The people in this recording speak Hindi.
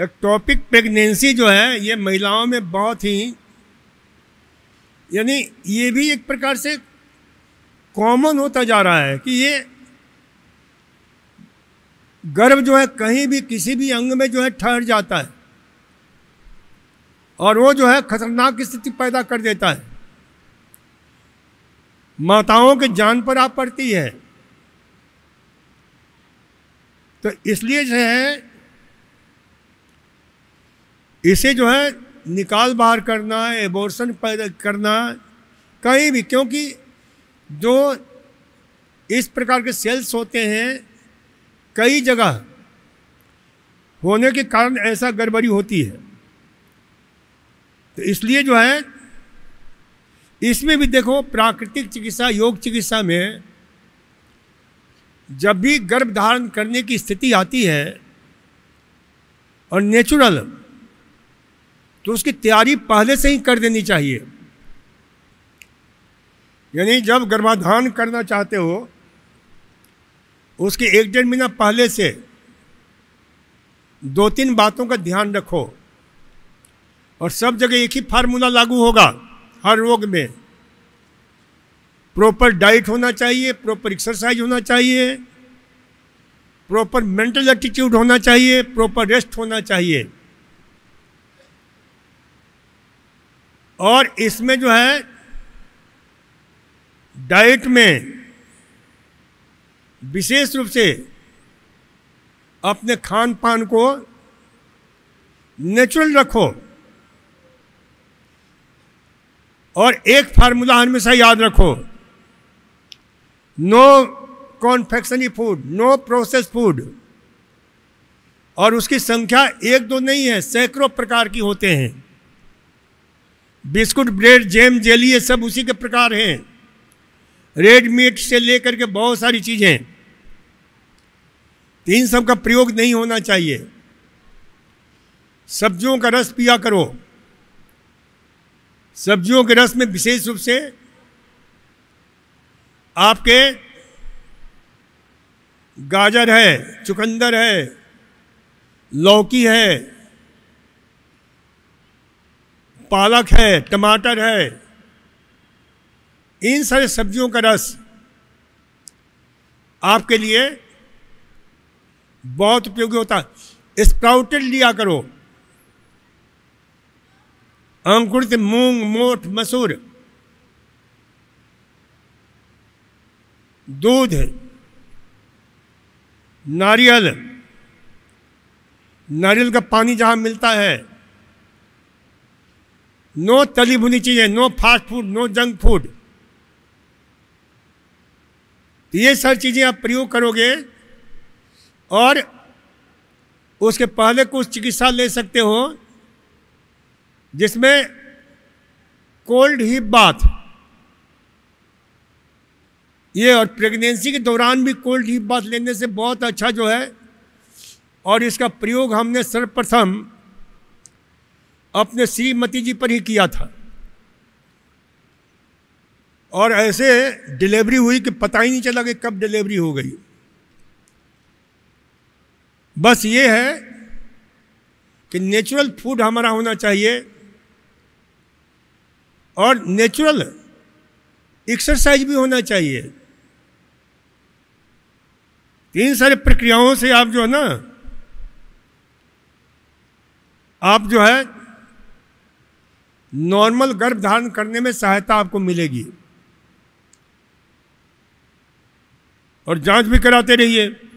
एक्टोपिक प्रेगनेंसी जो है ये महिलाओं में बहुत ही यानी ये भी एक प्रकार से कॉमन होता जा रहा है कि ये गर्भ जो है कहीं भी किसी भी अंग में जो है ठहर जाता है और वो जो है खतरनाक स्थिति पैदा कर देता है माताओं के जान पर आ पड़ती है तो इसलिए जो है इसे जो है निकाल बाहर करना एबोर्सन पैदा करना कहीं भी क्योंकि जो इस प्रकार के सेल्स होते हैं कई जगह होने के कारण ऐसा गड़बड़ी होती है तो इसलिए जो है इसमें भी देखो प्राकृतिक चिकित्सा योग चिकित्सा में जब भी गर्भ धारण करने की स्थिति आती है और नेचुरल तो उसकी तैयारी पहले से ही कर देनी चाहिए यानी जब गर्भाधान करना चाहते हो उसके एक डेढ़ महीना पहले से दो तीन बातों का ध्यान रखो और सब जगह एक ही फार्मूला लागू होगा हर रोग में प्रॉपर डाइट होना चाहिए प्रॉपर एक्सरसाइज होना चाहिए प्रॉपर मेंटल एटीट्यूड होना चाहिए प्रॉपर रेस्ट होना चाहिए और इसमें जो है डाइट में विशेष रूप से अपने खान पान को नेचुरल रखो और एक फार्मूला हमेशा याद रखो no confectionery food no process food और उसकी संख्या एक दो नहीं है सैकड़ों प्रकार की होते हैं बिस्कुट ब्रेड जैम जेली ये सब उसी के प्रकार हैं रेड मीट से लेकर के बहुत सारी चीज़ें इन सब का प्रयोग नहीं होना चाहिए सब्जियों का रस पिया करो सब्जियों के रस में विशेष रूप से आपके गाजर है चुकंदर है लौकी है पालक है टमाटर है इन सारे सब्जियों का रस आपके लिए बहुत उपयोगी होता स्प्राउटेड लिया करो अंकुरित मूंग मोठ मसूर दूध नारियल नारियल का पानी जहां मिलता है नो तली भुनी चीज़ें no fast food no junk food ये सारी चीज़ें आप प्रयोग करोगे और उसके पहले कुछ चिकित्सा ले सकते हो जिसमें कोल्ड ही बाथ ये और प्रेगनेंसी के दौरान भी कोल्ड ही बाथ लेने से बहुत अच्छा जो है और इसका प्रयोग हमने सर्वप्रथम अपने श्रीमती जी पर ही किया था और ऐसे डिलीवरी हुई कि पता ही नहीं चला कि कब डिलीवरी हो गई बस ये है कि नेचुरल फूड हमारा होना चाहिए और नेचुरल एक्सरसाइज भी होना चाहिए तीन सारी प्रक्रियाओं से आप जो है ना आप जो है नॉर्मल गर्भ धारण करने में सहायता आपको मिलेगी और जांच भी कराते रहिए